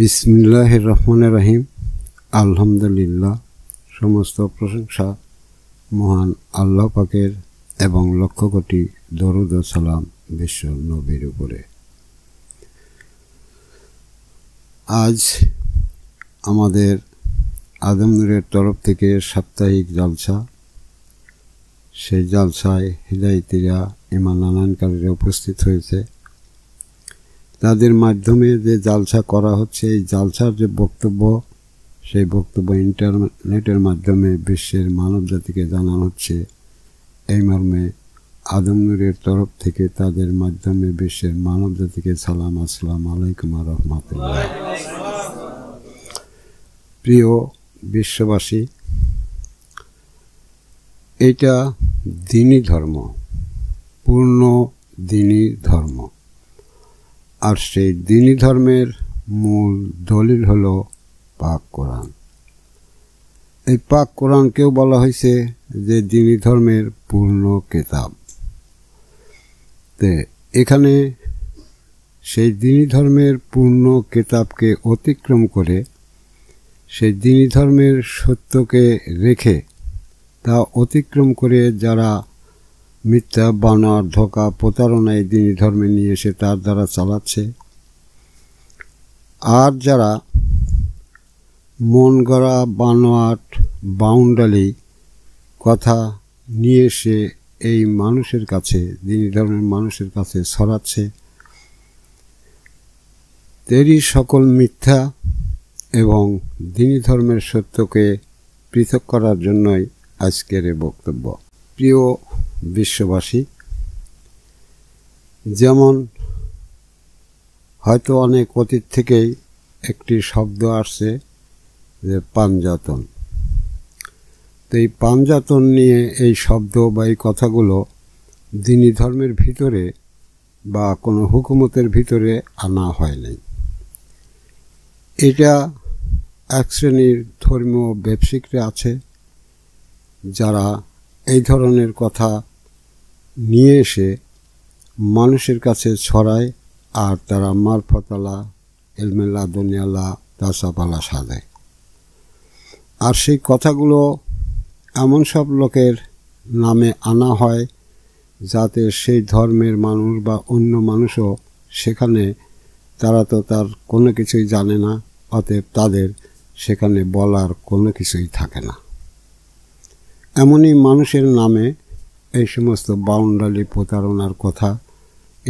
বিসমিল্লাহ রহমান রাহিম আলহামদুলিল্লাহ সমস্ত প্রশংসা মহান আল্লাহ পাকের এবং লক্ষ কোটি দরুদ সালাম বিশ্ব নবীর উপরে আজ আমাদের আদমনুরের তরফ থেকে সাপ্তাহিক জালসা সেই জালসায় হিদায়তিরা ইমান নানানকারীরা উপস্থিত হয়েছে তাদের মাধ্যমে যে জালসা করা হচ্ছে এই জালসার যে বক্তব্য সেই বক্তব্য ইন্টারনেটের মাধ্যমে বিশ্বের মানব জাতিকে জানানো হচ্ছে এই মর্মে আদমনুরের তরফ থেকে তাদের মাধ্যমে বিশ্বের মানব জাতিকে সালাম আসসালাম আলাইকুম রহমতুল্লাহ প্রিয় বিশ্ববাসী এটা দিনই ধর্ম পূর্ণ দিনই ধর্ম আর সেই দিনী ধর্মের মূল দলিল হল পাক কোরআন এই পাক কোরআনকেও বলা হয়েছে যে দিনী ধর্মের পূর্ণ কেতাব তে এখানে সেই দিনী ধর্মের পূর্ণ কেতাবকে অতিক্রম করে সেই দিনী ধর্মের সত্যকে রেখে তা অতিক্রম করে যারা মিথ্যা বানার ধোকা প্রতারণা এই দিনই ধর্মে নিয়ে এসে তার দ্বারা চালাচ্ছে আর যারা মন গড়া বানোয়াট বাউন্ডালি কথা নিয়ে এসে এই মানুষের কাছে দিনই ধর্মের মানুষের কাছে ছড়াচ্ছে তেরই সকল মিথ্যা এবং দিনী ধর্মের সত্যকে পৃথক করার জন্যই আজকের এ বক্তব্য প্রিয় বিশ্ববাসী যেমন হয়তো অনেক অতীত থেকেই একটি শব্দ আসছে যে পাঞ্জাতন তো এই পাঞ্জাতন নিয়ে এই শব্দ বা এই কথাগুলো দিনী ধর্মের ভিতরে বা কোনো হুকুমতের ভিতরে আনা হয় নাই এটা এক শ্রেণীর ধর্মীয় ব্যবসিকরা আছে যারা এই ধরনের কথা নিয়ে এসে মানুষের কাছে ছড়ায় আর তারা ফতলা এলমেলা দুনিয়ালা তাসাপালা সাজায় আর সেই কথাগুলো এমন সব লোকের নামে আনা হয় যাতে সেই ধর্মের মানুষ বা অন্য মানুষও সেখানে তারা তো তার কোনো কিছুই জানে না অতএব তাদের সেখানে বলার কোনো কিছুই থাকে না এমনই মানুষের নামে এই সমস্ত বাউন্ডালি প্রতারণার কথা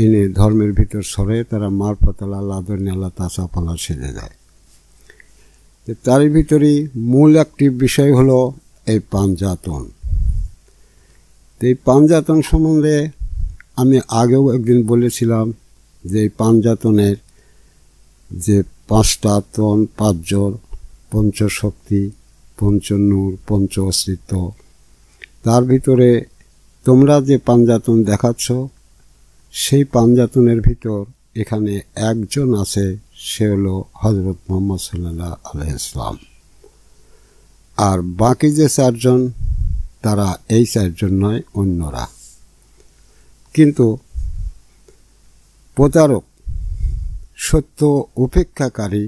এনে ধর্মের ভিতর সরে তারা মারফতলা লাদনিয়ালা তাসা ফলা সেজে যায় তারই ভিতরই মূল একটি বিষয় হলো এই পাঞ্জাতন এই পাঞ্জাতন সম্বন্ধে আমি আগেও একদিন বলেছিলাম যে এই পাঞ্জাতনের যে পাঁচটা তন পাঁচজন পঞ্চশক্তি পঞ্চনূর পঞ্চ অস্তিত্ব তার ভিতরে তোমরা যে পাঞ্জাতন দেখাচ্ছ সেই পাঞ্জাতনের ভিতর এখানে একজন আছে সে হলো হজরত মোহাম্মদ সাল্লাহ আলহ আর বাকি যে চারজন তারা এই চারজন নয় অন্যরা কিন্তু প্রতারক সত্য উপেক্ষাকারী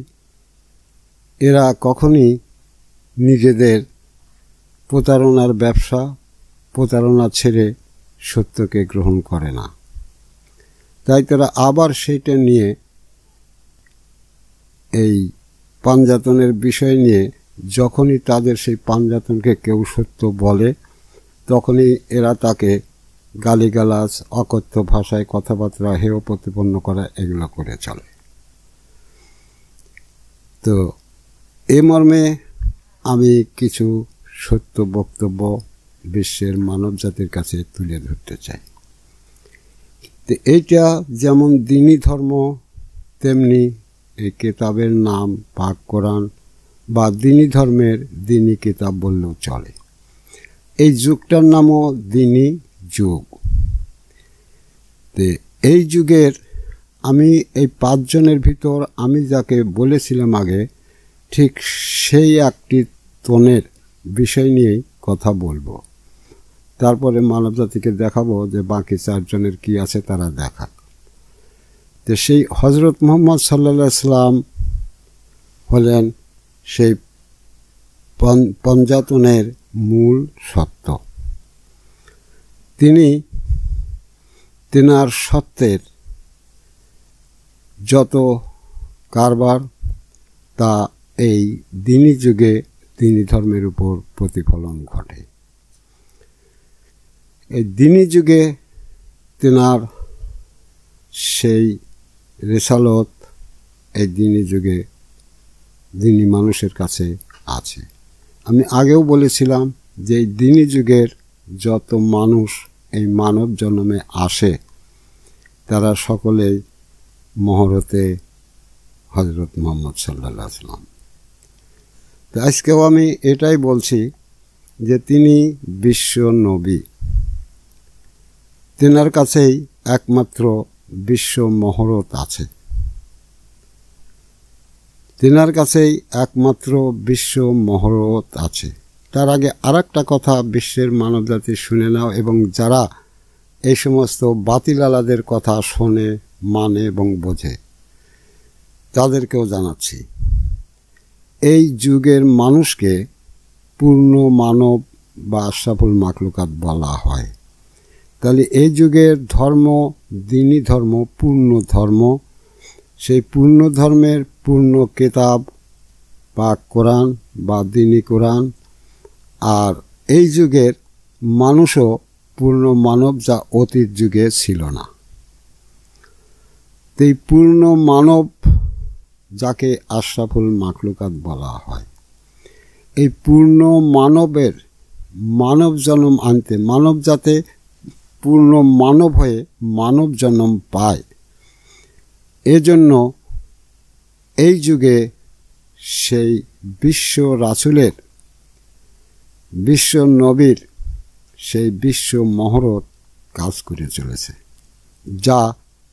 এরা কখনই নিজেদের প্রতারণার ব্যবসা প্রতারণা ছেড়ে সত্যকে গ্রহণ করে না তাই তারা আবার সেইটা নিয়ে এই পাঞ্জাতনের বিষয় নিয়ে যখনই তাদের সেই পাঞ্জাতনকে কেউ সত্য বলে তখনই এরা তাকে গালিগালাজ অকথ্য ভাষায় কথাবার্তা হেয় প্রতিপন্ন করা এগুলো করে চলে তো এ মর্মে আমি কিছু সত্য বক্তব্য বিশ্বের মানব জাতির কাছে তুলে ধরতে চাই তো এইটা যেমন দিনী ধর্ম তেমনি এই কেতাবের নাম পাক কোরআন বা দিনী ধর্মের দিনী কিতাব বললেও চলে এই যুগটার নামও দিনী যুগ তে এই যুগের আমি এই পাঁচজনের ভিতর আমি যাকে বলেছিলাম আগে ঠিক সেই একটি তনের বিষয় নিয়েই কথা বলবো তারপরে মানব জাতিকে দেখাবো যে বাকি চারজনের কি আছে তারা দেখাক তো সেই হজরত মোহাম্মদ সাল্লা সাল্লাম হলেন সেই পঞ্জাতনের মূল সত্য তিনি তেনার সত্যের যত কারবার তা এই দিনী যুগে তিনি ধর্মের উপর প্রতিফলন ঘটে এই দিনী যুগে তেনার সেই রেসালত এই দিনী যুগে দিনী মানুষের কাছে আছে আমি আগেও বলেছিলাম যে এই দিনী যুগের যত মানুষ এই মানব জন্মে আসে তারা সকলেই মহরতে হজরত মোহাম্মদ সাল্লা সাল্লাম তো আজকেও আমি এটাই বলছি যে তিনি বিশ্ব নবী তেনার কাছেই একমাত্র বিশ্ব মহরত আছে তেনার কাছেই একমাত্র বিশ্ব মহরত আছে তার আগে আর কথা বিশ্বের মানবজাতি শুনে নাও এবং যারা এই সমস্ত বাতিলালাদের কথা শোনে মানে এবং বোঝে তাদেরকেও জানাচ্ছি এই যুগের মানুষকে পূর্ণ মানব বা আশাফুল মাকলুকাত বলা হয় তাহলে এই যুগের ধর্ম দিনই ধর্ম পূর্ণ ধর্ম সেই পূর্ণ ধর্মের পূর্ণ কেতাব বা কোরআন বা দিনী কোরআন আর এই যুগের মানুষও পূর্ণ মানব যা অতীত যুগে ছিল না এই পূর্ণ মানব যাকে আশরাফুল মাকলুকাত বলা হয় এই পূর্ণ মানবের মানব জন্ম আনতে মানব যাতে পূর্ণ মানব হয়ে মানব জন্ম পায় এজন্য এই যুগে সেই বিশ্ব রাসুলের বিশ্ব নবীর সেই বিশ্ব মহরত কাজ করে চলেছে যা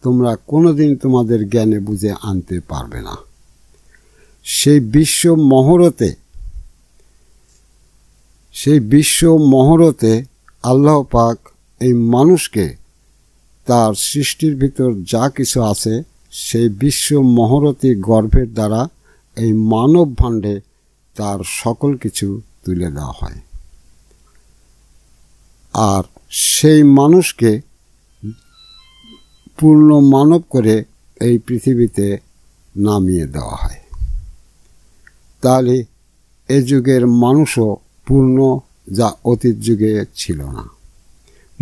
তোমরা কোনোদিন তোমাদের জ্ঞানে বুঝে আনতে পারবে না সেই বিশ্ব মহরতে সেই বিশ্ব মহরতে আল্লাহ পাক এই মানুষকে তার সৃষ্টির ভিতর যা কিছু আছে সেই বিশ্ব মহরতি গর্ভের দ্বারা এই মানব ভাণ্ডে তার সকল কিছু তুলে দেওয়া হয় আর সেই মানুষকে পূর্ণ মানব করে এই পৃথিবীতে নামিয়ে দেওয়া হয় তাহলে এ যুগের মানুষও পূর্ণ যা অতীত যুগে ছিল না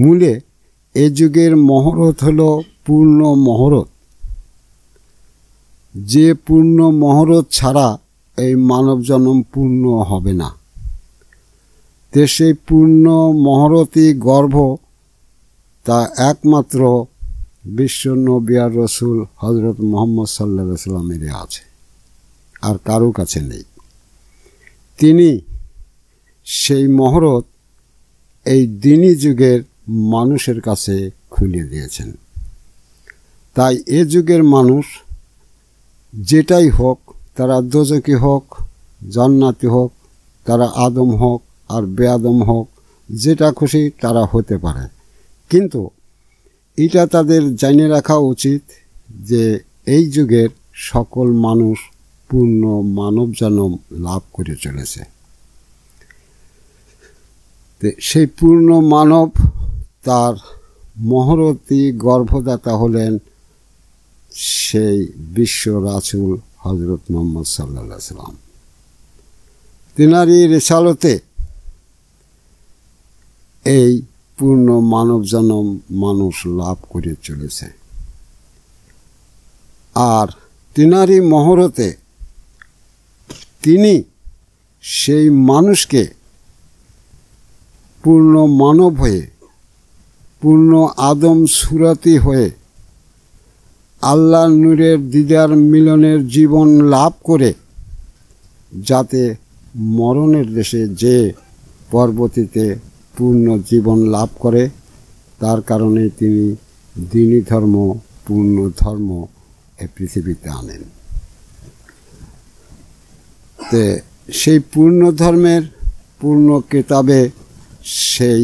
মূলে এ যুগের মহরত হল পূর্ণ মহরত যে পূর্ণ মহরত ছাড়া এই মানব জন্ম পূর্ণ হবে না তে সেই পূর্ণ মহরতই গর্ভ তা একমাত্র বিশ্ব নবিয়ার রসুল হজরত মোহাম্মদ সাল্লা সাল্লামের আছে আর কারো কাছে নেই তিনি সেই মহরত এই দিনী যুগের মানুষের কাছে খুলে দিয়েছেন তাই এ যুগের মানুষ যেটাই হোক তারা দোজকি হোক জান্নাতি হোক তারা আদম হোক আর বেআদম হোক যেটা খুশি তারা হতে পারে কিন্তু এটা তাদের জানিয়ে রাখা উচিত যে এই যুগের সকল মানুষ পূর্ণ মানব জন্ম লাভ করে চলেছে সেই পূর্ণ মানব তার মহরতী গর্ভদাতা হলেন সেই বিশ্ব রাসুল হজরত মোহাম্মদ সাল্লা সাল্লাম তিনারি রেসালতে এই পূর্ণ মানব জনম মানুষ লাভ করে চলেছে আর তিনারি মহরতে তিনি সেই মানুষকে পূর্ণ মানব হয়ে পূর্ণ আদম সুরাতি হয়ে আল্লাহ নূরের দিদার মিলনের জীবন লাভ করে যাতে মরণের দেশে যে পর্বতীতে পূর্ণ জীবন লাভ করে তার কারণে তিনি দিনী ধর্ম পূর্ণ ধর্ম এ পৃথিবীতে আনেন তে সেই পূর্ণ ধর্মের পূর্ণ কেতাবে সেই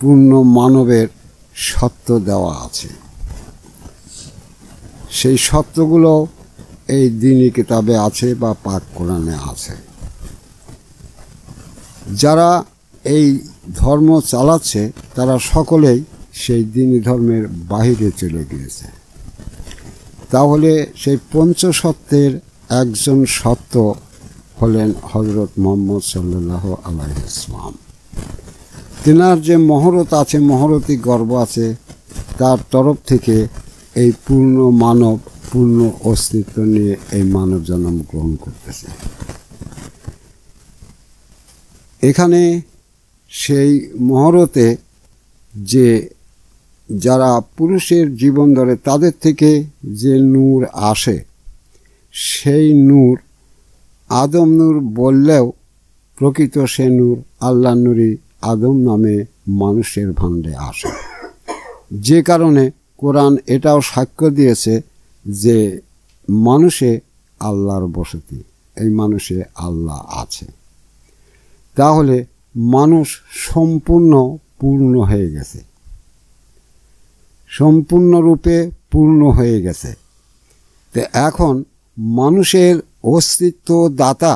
পূর্ণ মানবের সত্য দেওয়া আছে সেই সত্যগুলো এই দিনই কিতাবে আছে বা পাক কোরআনে আছে যারা এই ধর্ম চালাচ্ছে তারা সকলেই সেই দিনী ধর্মের বাহিরে চলে গিয়েছে তাহলে সেই পঞ্চসত্ত্বের একজন সত্য হলেন হজরত মোহাম্মদ সাল্লাহ আলাইসলাম তেনার যে মহরত আছে মহরতি গর্ব আছে তার তরফ থেকে এই পূর্ণ মানব পূর্ণ অস্তিত্ব নিয়ে এই মানব জন্ম গ্রহণ করতেছে এখানে সেই মহরতে যে যারা পুরুষের জীবন ধরে তাদের থেকে যে নূর আসে সেই নূর আদম নূর বললেও প্রকৃত সে নূর আল্লাহ নূরই আদম নামে মানুষের ভান্ডে আসে যে কারণে কোরআন এটাও সাক্ষ্য দিয়েছে যে মানুষে আল্লাহর বসতি এই মানুষে আল্লাহ আছে তাহলে মানুষ সম্পূর্ণ পূর্ণ হয়ে গেছে সম্পূর্ণরূপে পূর্ণ হয়ে গেছে তো এখন মানুষের অস্তিত্ব দাতা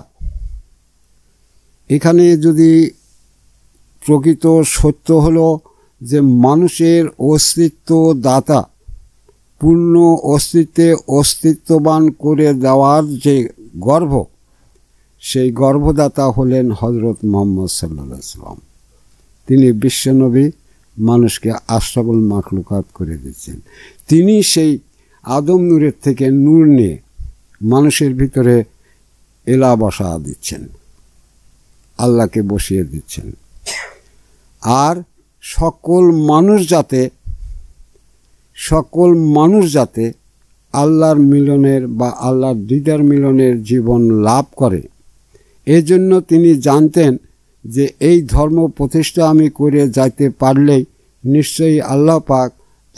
এখানে যদি প্রকৃত সত্য হল যে মানুষের অস্তিত্ব দাতা পূর্ণ অস্তিত্বে অস্তিত্ববান করে দেওয়ার যে গর্ভ সেই গর্ভদাতা হলেন হজরত মোহাম্মদ সাল্লাম তিনি বিশ্বনবী মানুষকে আশ্রাবল মাকলুকাত করে দিচ্ছেন তিনি সেই আদম নূরের থেকে নূর নিয়ে মানুষের ভিতরে এলা বসা দিচ্ছেন আল্লাহকে বসিয়ে দিচ্ছেন আর সকল মানুষ যাতে সকল মানুষ যাতে আল্লাহর মিলনের বা আল্লাহর দিদার মিলনের জীবন লাভ করে এজন্য তিনি জানতেন যে এই ধর্ম প্রতিষ্ঠা আমি করে যাইতে পারলেই নিশ্চয়ই আল্লাহ পাক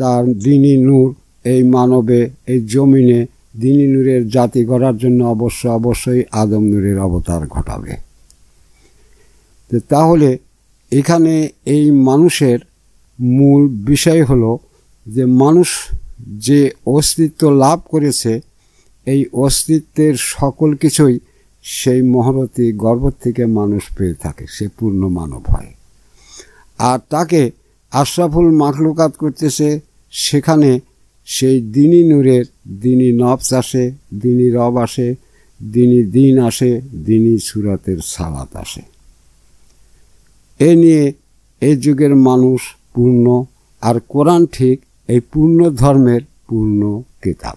তার দিনী নূর এই মানবে এই জমিনে দিনী নূরের জাতি গড়ার জন্য অবশ্য অবশ্যই আদম নূরের অবতার ঘটাবে তাহলে এখানে এই মানুষের মূল বিষয় হলো যে মানুষ যে অস্তিত্ব লাভ করেছে এই অস্তিত্বের সকল কিছুই সেই মহরতি গর্ভ থেকে মানুষ পেয়ে থাকে সে পূর্ণ মানব হয় আর তাকে আশরাফুল মাকলুকাত করতেছে সেখানে সেই দিনই নূরের দিনই নবস আসে দিনই রব আসে দিনই দিন আসে দিনই সুরাতের সালাত আসে এ নিয়ে এ যুগের মানুষ পূর্ণ আর কোরআন ঠিক এই পূর্ণ ধর্মের পূর্ণ কিতাব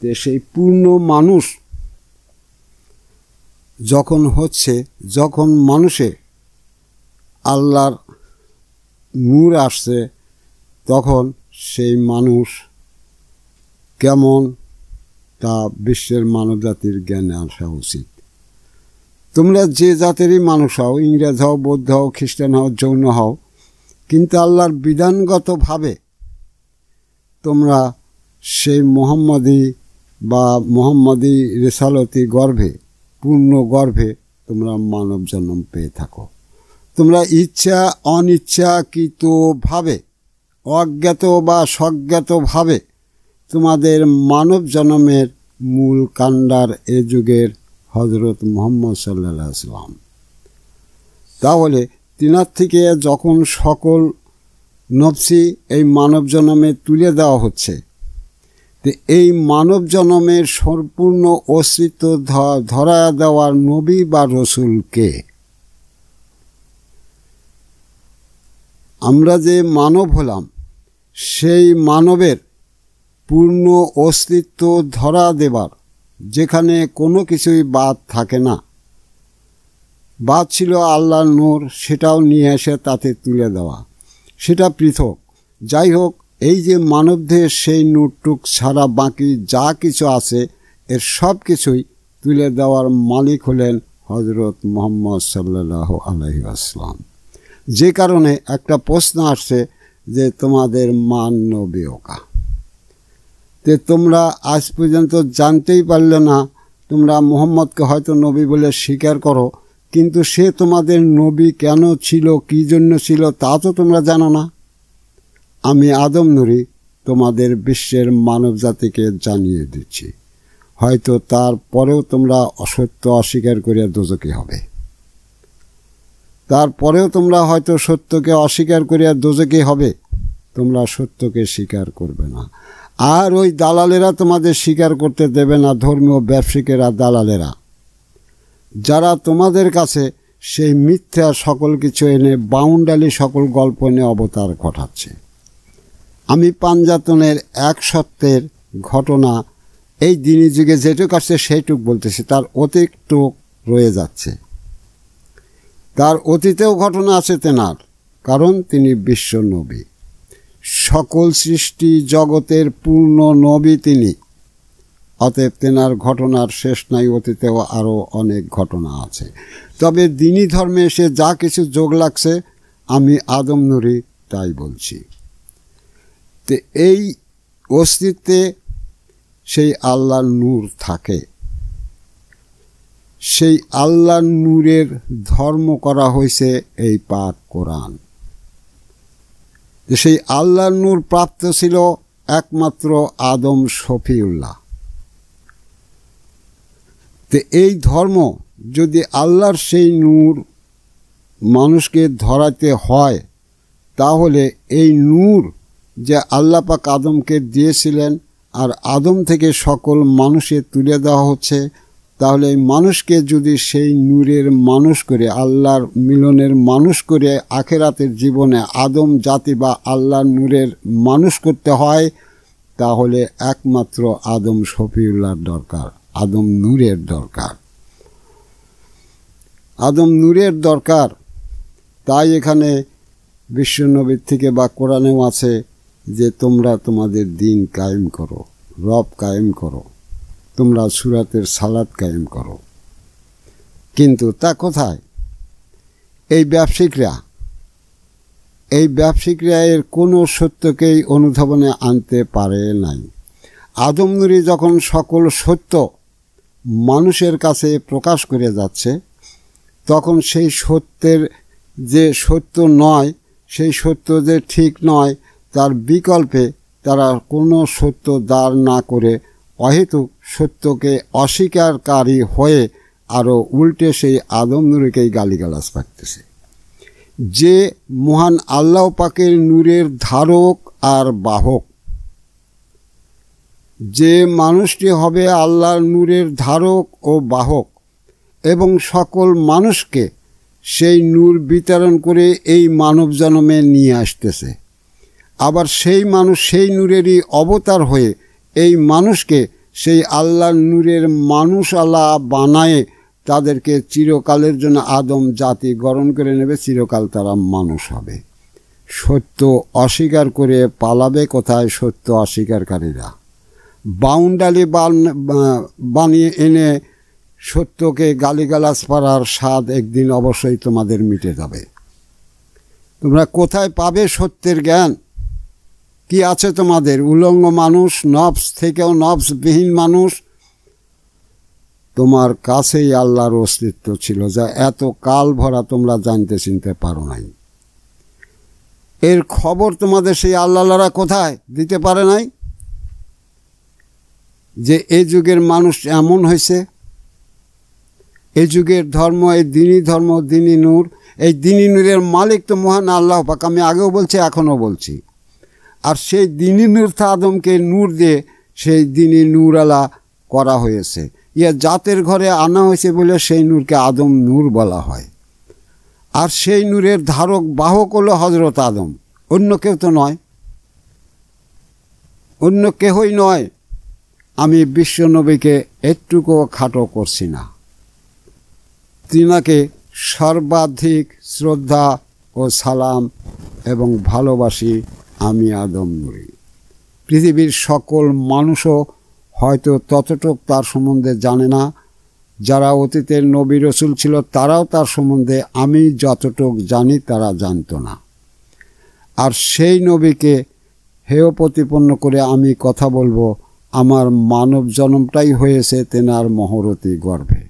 তো সেই পূর্ণ মানুষ যখন হচ্ছে যখন মানুষে আল্লাহর মূর আসছে তখন সেই মানুষ কেমন তা বিশ্বের মানবজাতির জ্ঞানে আসা উচিত তোমরা যে জাতেরই মানুষ হও ইংরেজ হও বৌদ্ধ হও খ্রিস্টান হও জৈন হও কিন্তু আল্লাহর বিধানগতভাবে তোমরা সেই মোহাম্মদি বা মোহাম্মদি রেসালতি গর্ভে পূর্ণ গর্ভে তোমরা মানব জন্ম পেয়ে থাকো তোমরা ইচ্ছা অনিচ্ছাকৃতভাবে অজ্ঞাত বা সজ্ঞাতভাবে তোমাদের মানব জন্মের মূল কাণ্ডার এ যুগের হজরত মোহাম্মদ সাল্লাহ সাল্লাম তাহলে তিনার থেকে যখন সকল নবসি এই মানব জনমে তুলে দেওয়া হচ্ছে তো এই মানব জনমের সম্পূর্ণ অস্তিত্ব ধরা দেওয়ার নবী বা রসুলকে আমরা যে মানব হলাম সেই মানবের পূর্ণ অস্তিত্ব ধরা দেবার যেখানে কোনো কিছুই বাদ থাকে না বাদ ছিল আল্লাহর নূর সেটাও নিয়ে এসে তাতে তুলে দেওয়া সেটা পৃথক যাই হোক এই যে মানবদের সেই নূরটুক ছাড়া বাকি যা কিছু আছে এর সব কিছুই তুলে দেওয়ার মালিক হলেন হজরত মোহাম্মদ সাল্লাহ আলহি আসলাম যে কারণে একটা প্রশ্ন আসছে যে তোমাদের মান নবীয়কা যে তোমরা আজ পর্যন্ত জানতেই পারলে না তোমরা মোহাম্মদকে হয়তো নবী বলে স্বীকার করো কিন্তু সে তোমাদের নবী কেন ছিল কী জন্য ছিল তা তো তোমরা জানো না আমি আদম নুরি তোমাদের বিশ্বের মানব জাতিকে জানিয়ে দিচ্ছি হয়তো তারপরেও তোমরা অসত্য অস্বীকার করে দোজকে হবে তারপরেও তোমরা হয়তো সত্যকে অস্বীকার করিয়া দোজকে হবে তোমরা সত্যকে স্বীকার করবে না আর ওই দালালেরা তোমাদের স্বীকার করতে দেবে না ধর্মীয় ব্যবসায়িকেরা দালালেরা যারা তোমাদের কাছে সেই মিথ্যা সকল কিছু এনে বাউন্ডালি সকল গল্প এনে অবতার ঘটাচ্ছে আমি পাঞ্জাতনের এক সত্যের ঘটনা এই দিনই যুগে যেটুক আসছে সেইটুক বলতেছি তার অতিরিক্ত রয়ে যাচ্ছে তার অতীতেও ঘটনা আছে তেনার কারণ তিনি বিশ্ব নবী সকল সৃষ্টি জগতের পূর্ণ নবী তিনি অতএব তেনার ঘটনার শেষ নাই অতীতেও আরও অনেক ঘটনা আছে তবে দিনী ধর্মে এসে যা কিছু যোগ লাগছে আমি আদম নুরি তাই বলছি তো এই অস্তিত্বে সেই আল্লাহ নূর থাকে সেই আল্লাহ নূরের ধর্ম করা হয়েছে এই পাক কোরআন যে সেই আল্লাহর নূর প্রাপ্ত ছিল একমাত্র আদম শফিউল্লাহ তো এই ধর্ম যদি আল্লাহর সেই নূর মানুষকে ধরাতে হয় তাহলে এই নূর যে আল্লাপাক আদমকে দিয়েছিলেন আর আদম থেকে সকল মানুষের তুলে দেওয়া হচ্ছে তাহলে এই মানুষকে যদি সেই নূরের মানুষ করে আল্লাহর মিলনের মানুষ করে আখেরাতের জীবনে আদম জাতি বা আল্লাহর নূরের মানুষ করতে হয় তাহলে একমাত্র আদম শফিউল্লার দরকার আদম নূরের দরকার আদম নূরের দরকার তাই এখানে বিশ্বনবীর থেকে বা কোরআনেও আছে যে তোমরা তোমাদের দিন কায়েম করো রব কায়েম করো তোমরা সুরাতের সালাদ কায়েম করো কিন্তু তা কোথায় এই ব্যবসায়িকরা এই ব্যবসায়িকরা এর কোনো সত্যকেই অনুধাবনে আনতে পারে নাই আদমনুরি যখন সকল সত্য মানুষের কাছে প্রকাশ করে যাচ্ছে তখন সেই সত্যের যে সত্য নয় সেই সত্য যে ঠিক নয় তার বিকল্পে তারা কোনো সত্য দাঁড় না করে অহেতুক সত্যকে অস্বীকারী হয়ে আরও উল্টে সেই আদম নূরকেই গালিগালাজ পাকতেছে যে মহান আল্লাহ পাকের নূরের ধারক আর বাহক যে মানুষটি হবে আল্লাহর নূরের ধারক ও বাহক এবং সকল মানুষকে সেই নূর বিতরণ করে এই মানব জন্মে নিয়ে আসতেছে আবার সেই মানুষ সেই নূরেরই অবতার হয়ে এই মানুষকে সেই আল্লাহ নূরের মানুষ আল্লাহ বানায় তাদেরকে চিরকালের জন্য আদম জাতি গরণ করে নেবে চিরকাল তারা মানুষ হবে সত্য অস্বীকার করে পালাবে কোথায় সত্য অস্বীকারীরা বাউন্ডালি বানিয়ে এনে সত্যকে গালিগালাজ পাড়ার স্বাদ একদিন অবশ্যই তোমাদের মিটে যাবে তোমরা কোথায় পাবে সত্যের জ্ঞান কি আছে তোমাদের উলঙ্গ মানুষ নফস থেকেও নবসবিহীন মানুষ তোমার কাছেই আল্লাহর অস্তিত্ব ছিল যা এত কাল ভরা তোমরা জানতে চিনতে পারো নাই এর খবর তোমাদের সেই আল্লাহরা কোথায় দিতে পারে নাই যে এই যুগের মানুষ এমন হয়েছে এই যুগের ধর্ম এই দিনী ধর্ম দিনী নূর এই দিনী নূরের মালিক তো মহান আল্লাহ পাক আমি আগেও বলছি এখনও বলছি আর সেই দিনী নূর আদমকে নূর দিয়ে সেই দিনী আলা করা হয়েছে ইয়া জাতের ঘরে আনা হয়েছে বলে সেই নূরকে আদম নূর বলা হয় আর সেই নূরের ধারক বাহক হলো হজরত আদম অন্য কেউ তো নয় অন্য কেহই নয় আমি বিশ্বনবীকে একটুকুও খাটো করছি না তিনাকে সর্বাধিক শ্রদ্ধা ও সালাম এবং ভালোবাসি আমি আদম নুরি পৃথিবীর সকল মানুষও হয়তো ততটুক তার সম্বন্ধে জানে না যারা অতীতের নবী রসুল ছিল তারাও তার সম্বন্ধে আমি যতটুক জানি তারা জানত না আর সেই নবীকে হেয় প্রতিপন্ন করে আমি কথা বলবো আমার মানব জন্মটাই হয়েছে তেনার মহরতি গর্ভে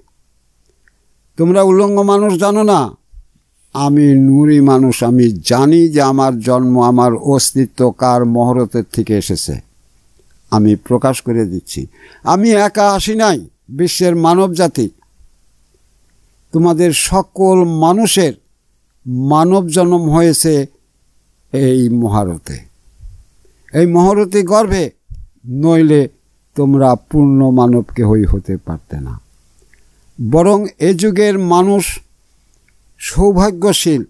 তোমরা উলঙ্গ মানুষ জানো না আমি নুরি মানুষ আমি জানি যে আমার জন্ম আমার অস্তিত্ব কার মহরতের থেকে এসেছে আমি প্রকাশ করে দিচ্ছি আমি একা আসি নাই বিশ্বের মানব জাতি তোমাদের সকল মানুষের মানব জন্ম হয়েছে এই মহারতে এই মহারতি গর্ভে নইলে তোমরা পূর্ণ মানবকে হই হতে পারতে না বরং এ যুগের মানুষ সৌভাগ্যশীল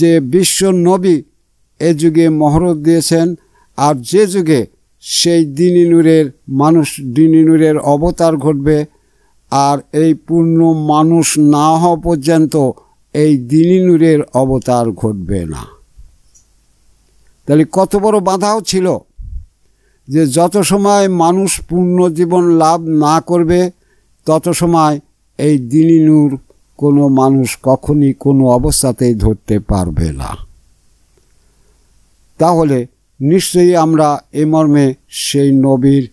যে বিশ্ব নবী এ যুগে মহরত দিয়েছেন আর যে যুগে সেই দিনিনুরের মানুষ দিনিনুরের অবতার ঘটবে আর এই পূর্ণ মানুষ না হওয়া পর্যন্ত এই দিনী অবতার ঘটবে না তাহলে কত বড় বাধাও ছিল যে যত সময় মানুষ পূর্ণ জীবন লাভ না করবে তত সময় এই দিনিনুর কোনো মানুষ কখনই কোনো অবস্থাতেই ধরতে পারবে না তাহলে নিশ্চয়ই আমরা এ মর্মে সেই নবীর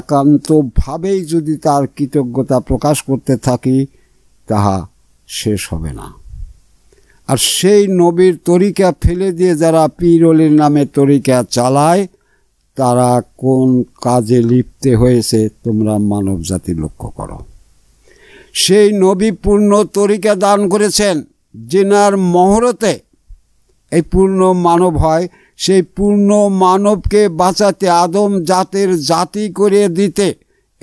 একান্তভাবেই যদি তার কৃতজ্ঞতা প্রকাশ করতে থাকি তাহা শেষ হবে না আর সেই নবীর তরিকা ফেলে দিয়ে যারা পিরলির নামে তরিকা চালায় তারা কোন কাজে লিপ্তে হয়েছে তোমরা মানব জাতি লক্ষ্য করো সেই নবী পূর্ণ তরিকা দান করেছেন যেনার মহরতে এই পূর্ণ মানব হয় সেই পূর্ণ মানবকে বাঁচাতে আদম জাতের জাতি করে দিতে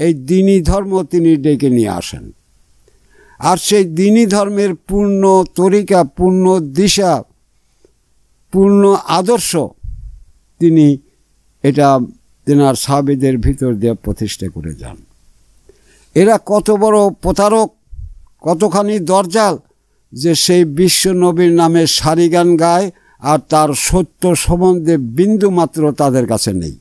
এই দিনী ধর্ম তিনি ডেকে নিয়ে আসেন আর সেই দিনী ধর্মের পূর্ণ তরিকা পূর্ণ দিশা পূর্ণ আদর্শ তিনি এটা তেনার সাবেদের ভিতর দিয়ে প্রতিষ্ঠা করে যান এরা কত বড় প্রতারক কতখানি দরজাল যে সেই বিশ্ব নবীর নামে সারি গান গায় আর তার সত্য সম্বন্ধে বিন্দুমাত্র তাদের কাছে নেই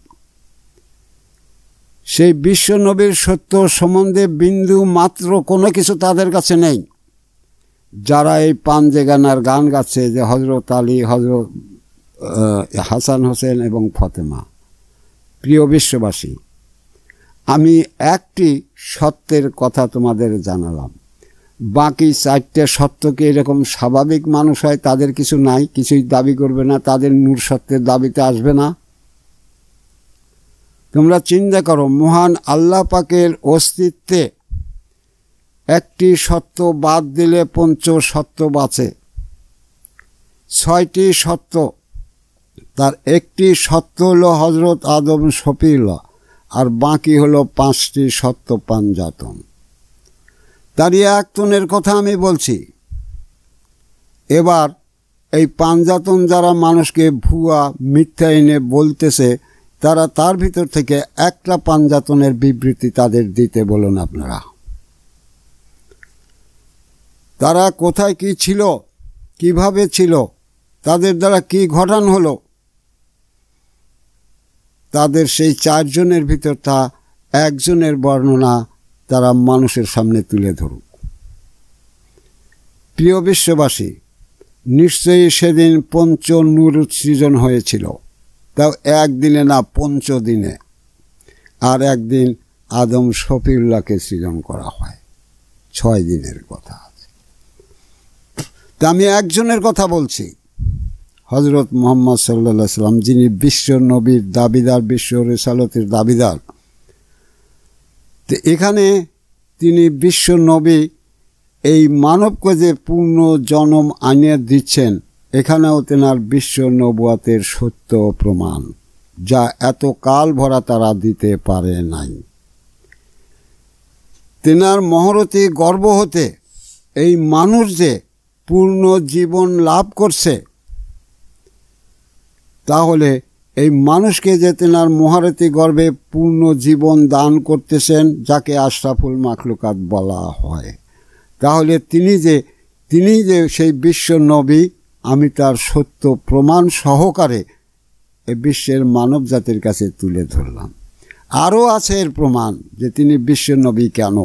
সেই বিশ্ব নবীর সত্য সম্বন্ধে বিন্দু মাত্র কোনো কিছু তাদের কাছে নেই যারা এই গানার গান গাচ্ছে যে হজরত আলী হজরত হাসান হোসেন এবং ফতেমা প্রিয় বিশ্ববাসী আমি একটি সত্যের কথা তোমাদের জানালাম বাকি চারটে সত্যকে এরকম স্বাভাবিক মানুষ হয় তাদের কিছু নাই কিছুই দাবি করবে না তাদের নূর সত্যের দাবিতে আসবে না তোমরা চিন্তা করো মহান আল্লাহ পাকের অস্তিত্বে একটি সত্য বাদ দিলে পঞ্চ সত্য বাঁচে ছয়টি সত্য তার একটি সত্য হল হজরত আদম শফিল্লা আর বাকি হলো পাঁচটি সত্যপাঞ্জাতন তারই এক তনের কথা আমি বলছি এবার এই পাঞ্জাতন যারা মানুষকে ভুয়া মিথ্যা এনে বলতেছে তারা তার ভিতর থেকে একটা পাঞ্জাতনের বিবৃতি তাদের দিতে বলুন আপনারা তারা কোথায় কি ছিল কিভাবে ছিল তাদের দ্বারা কি ঘটান হলো তাদের সেই চারজনের ভিতর তা একজনের বর্ণনা তারা মানুষের সামনে তুলে ধরুক প্রিয় বিশ্ববাসী নিশ্চয়ই সেদিন পঞ্চ নূর সৃজন হয়েছিল তাও একদিনে না পঞ্চ দিনে আর একদিন আদম শফিউল্লাহকে সৃজন করা হয় ছয় দিনের কথা আছে তা আমি একজনের কথা বলছি হজরত মোহাম্মদ সাল্লা সাল্লাম যিনি বিশ্ব নবীর দাবিদার বিশ্ব রেসালতের দাবিদার তো এখানে তিনি বিশ্ব নবী এই মানবকে যে পূর্ণ জনম আনিয়ে দিচ্ছেন এখানেও তেনার বিশ্ব নবুয়াতের সত্য প্রমাণ যা এত কাল ভরা তারা দিতে পারে নাই তেনার মহরতি গর্ব হতে এই মানুষ যে পূর্ণ জীবন লাভ করছে তাহলে এই মানুষকে যে তেনার মহারতী গর্বে পূর্ণ জীবন দান করতেছেন যাকে আশরাফুল মাখলুকাত বলা হয় তাহলে তিনি যে তিনি যে সেই বিশ্ব নবী আমি তার সত্য প্রমাণ সহকারে এ বিশ্বের মানব জাতির কাছে তুলে ধরলাম আরও আছে এর প্রমাণ যে তিনি বিশ্ব নবী কেন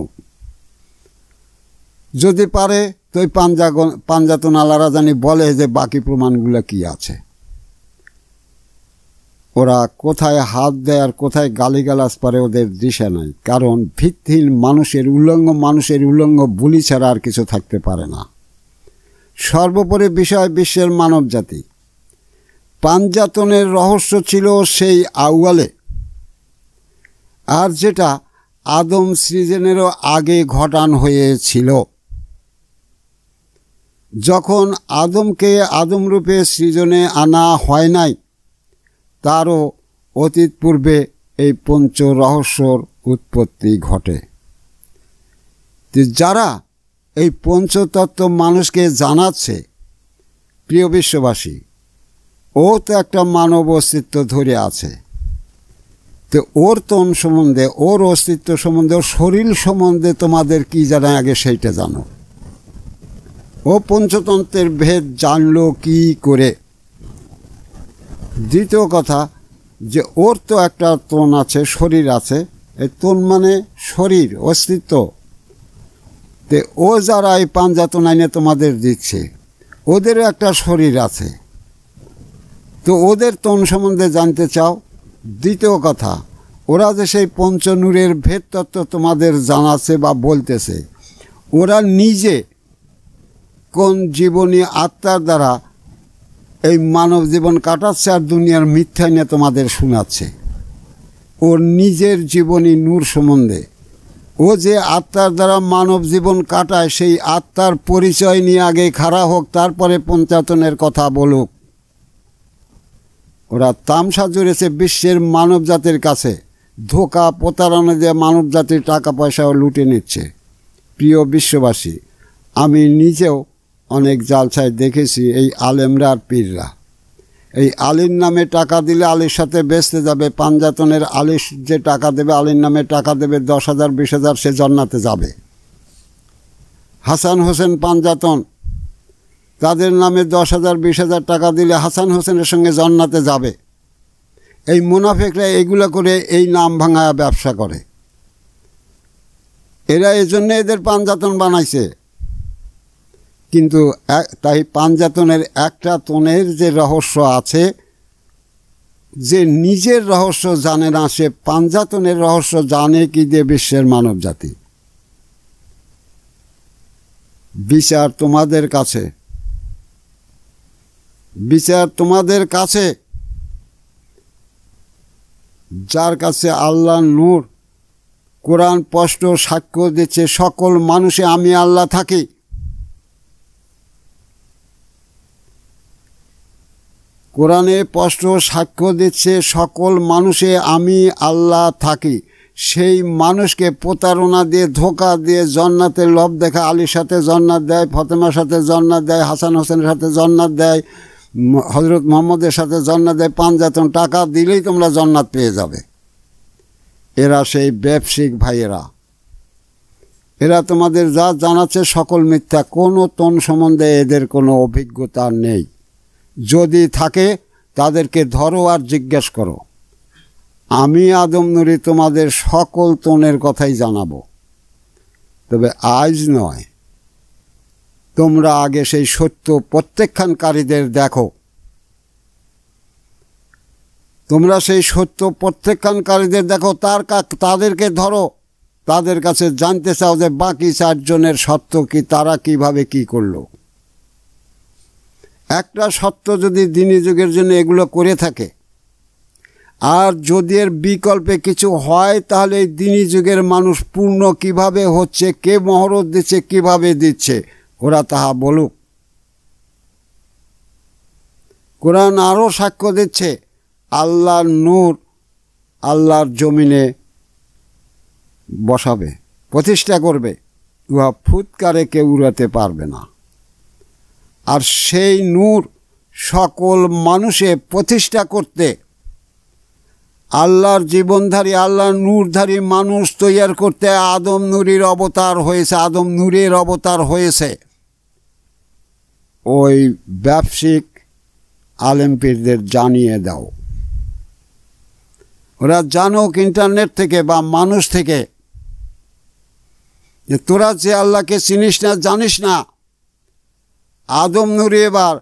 যদি পারে তো ওই পাঞ্জাগন পাঞ্জাতন আলারা জানি বলে যে বাকি প্রমাণগুলো কি আছে ওরা কোথায় হাত দেয় আর কোথায় গালিগালাজ পারে ওদের দিশা নাই কারণ ভিত্তিহীন মানুষের উল্লঙ্গ মানুষের উল্লঙ্গ বুলি ছাড়া আর কিছু থাকতে পারে না সর্বোপরি বিষয় বিশ্বের মানব জাতি পাঞ্জাতনের রহস্য ছিল সেই আউয়ালে আর যেটা আদম সৃজনেরও আগে ঘটান হয়েছিল যখন আদমকে আদমরূপে সৃজনে আনা হয় নাই তারও অতীত পূর্বে এই পঞ্চ রহস্যর উৎপত্তি ঘটে যারা এই পঞ্চতত্ত্ব মানুষকে জানাচ্ছে প্রিয় বিশ্ববাসী ও তো একটা মানব অস্তিত্ব ধরে আছে তো ওর তন সম্বন্ধে ওর অস্তিত্ব সম্বন্ধে ওর শরীর সম্বন্ধে তোমাদের কি জানায় আগে সেইটা জানো ও পঞ্চতন্ত্রের ভেদ জানলো কি করে দ্বিতীয় কথা যে ওর তো একটা তন আছে শরীর আছে এই তন মানে শরীর অস্তিত্ব তে ও যারা এই পাঞ্জাতন আইনে তোমাদের দিচ্ছে ওদেরও একটা শরীর আছে তো ওদের তন সম্বন্ধে জানতে চাও দ্বিতীয় কথা ওরা যে সেই পঞ্চনূরের ভেদ তত্ত্ব তোমাদের জানাছে বা বলতেছে ওরা নিজে কোন জীবনী আত্মার দ্বারা এই মানব জীবন কাটাচ্ছে আর দুনিয়ার মিথ্যা নিয়ে তোমাদের শোনাচ্ছে ওর নিজের জীবনী নূর সম্বন্ধে ও যে আত্মার দ্বারা মানব জীবন কাটায় সেই আত্মার পরিচয় নিয়ে আগে খাড়া হোক তারপরে পঞ্চায়তনের কথা বলুক ওরা তামসা জুড়েছে বিশ্বের মানব জাতির কাছে ধোকা প্রতারণা দিয়ে মানব জাতির টাকা পয়সাও লুটে নিচ্ছে প্রিয় বিশ্ববাসী আমি নিজেও অনেক জালসায় দেখেছি এই আলেমরা আর পীররা এই আলীর নামে টাকা দিলে আলীর সাথে বেচতে যাবে পাঞ্জাতনের আলীর যে টাকা দেবে আলীর নামে টাকা দেবে দশ হাজার বিশ হাজার সে জন্নাতে যাবে হাসান হোসেন পাঞ্জাতন তাদের নামে দশ হাজার বিশ হাজার টাকা দিলে হাসান হোসেনের সঙ্গে জন্নাতে যাবে এই মুনাফেকরা এগুলো করে এই নাম ভাঙা ব্যবসা করে এরা এজন্য এদের পাঞ্জাতন বানাইছে কিন্তু তাই পাঞ্জাতনের একটা তনের যে রহস্য আছে যে নিজের রহস্য জানে না সে পাঞ্জাতনের রহস্য জানে কি যে বিশ্বের মানব জাতি বিচার তোমাদের কাছে বিচার তোমাদের কাছে যার কাছে আল্লাহ নূর কোরআন স্পষ্ট সাক্ষ্য দিচ্ছে সকল মানুষে আমি আল্লাহ থাকি কোরআনে স্পষ্ট সাক্ষ্য দিচ্ছে সকল মানুষে আমি আল্লাহ থাকি সেই মানুষকে প্রতারণা দিয়ে ধোকা দিয়ে জন্নাতে লব দেখা আলীর সাথে জন্নাত দেয় ফতেমার সাথে জন্নাত দেয় হাসান হোসেনের সাথে জন্নাত দেয় হজরত মোহাম্মদের সাথে জন্নাত দেয় পাঞ্জাতন টাকা দিলেই তোমরা জন্নাত পেয়ে যাবে এরা সেই ব্যবসায়িক ভাইয়েরা এরা তোমাদের যা জানাচ্ছে সকল মিথ্যা কোনো তন সম্বন্ধে এদের কোনো অভিজ্ঞতা নেই যদি থাকে তাদেরকে ধরো আর জিজ্ঞেস করো আমি আদম নুরি তোমাদের সকল তনের কথাই জানাবো তবে আজ নয় তোমরা আগে সেই সত্য প্রত্যাখ্যানকারীদের দেখো তোমরা সেই সত্য প্রত্যাখ্যানকারীদের দেখো তার তাদেরকে ধরো তাদের কাছে জানতে চাও যে বাকি চারজনের সত্য কি তারা কিভাবে কি করলো একটা সত্য যদি দিনী যুগের জন্য এগুলো করে থাকে আর যদি এর বিকল্পে কিছু হয় তাহলে এই দিনী যুগের মানুষ পূর্ণ কিভাবে হচ্ছে কে মহরত দিচ্ছে কিভাবে দিচ্ছে ওরা তাহা বলুক কোরআন আরও সাক্ষ্য দিচ্ছে আল্লাহর নূর আল্লাহর জমিনে বসাবে প্রতিষ্ঠা করবে উহা ফুৎকারে কেউ উড়াতে পারবে না আর সেই নূর সকল মানুষে প্রতিষ্ঠা করতে আল্লাহর জীবনধারী আল্লাহর নূরধারী মানুষ তৈয়ার করতে আদম নুরির অবতার হয়েছে আদম নূরের অবতার হয়েছে ওই ব্যবসায়িক আলেমপীরদের জানিয়ে দাও ওরা জানুক ইন্টারনেট থেকে বা মানুষ থেকে যে তোরা যে আল্লাহকে চিনিস না জানিস না আদম নুরি এবার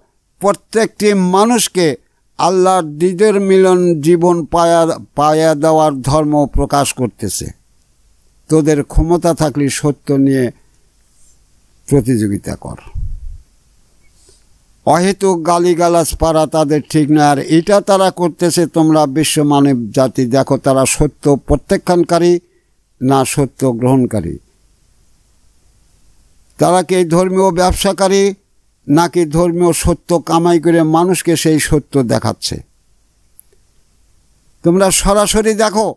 প্রত্যেকটি মানুষকে আল্লাহর দিদের মিলন জীবন পায়া পায়া দেওয়ার ধর্ম প্রকাশ করতেছে তোদের ক্ষমতা থাকলে সত্য নিয়ে প্রতিযোগিতা কর অহেতুক গালিগালাজ পারা তাদের ঠিক না আর এটা তারা করতেছে তোমরা বিশ্ব মানব জাতি দেখো তারা সত্য প্রত্যাখ্যানকারী না সত্য গ্রহণকারী তারা কি ধর্মীয় ব্যবসাকারী নাকি ধর্মীয় সত্য কামাই করে মানুষকে সেই সত্য দেখাচ্ছে তোমরা সরাসরি দেখো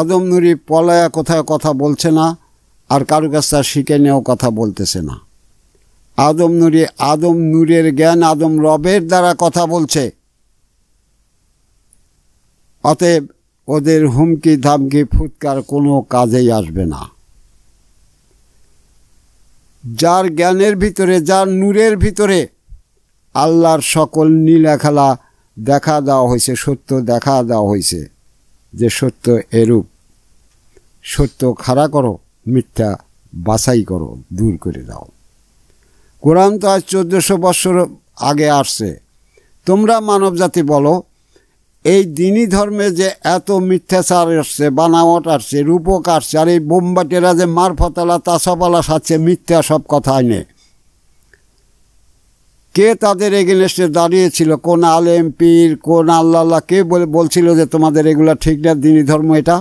আদম নুরি পলায়া কোথায় কথা বলছে না আর কারো কাছ তার শিখে নেওয়া কথা বলতেছে না আদম নুরি আদম নূরের জ্ঞান আদম রবের দ্বারা কথা বলছে অতএব ওদের হুমকি ধামকি ফুৎকার কোনো কাজেই আসবে না যার জ্ঞানের ভিতরে যার নূরের ভিতরে আল্লাহর সকল নীলাখেলা দেখা দেওয়া হয়েছে সত্য দেখা দেওয়া হয়েছে যে সত্য এরূপ সত্য খাড়া করো মিথ্যা বাছাই করো দূর করে দাও কোরআন তো আজ চোদ্দোশো বৎসর আগে আসছে তোমরা মানবজাতি জাতি বলো এই দিনই ধর্মে যে এত মিথ্যাচার আসছে বানাওয়াট আসছে রূপক আসছে আর এই বোমবাটেরা যে মারফতালা তাসাপালা সাচ্ছে মিথ্যা সব কথাই নেই কে তাদের এগেনেস্টে দাঁড়িয়েছিল কোন এম পীর কোন আল্লাহ কে বলছিল যে তোমাদের এগুলো ঠিক না দিনী ধর্ম এটা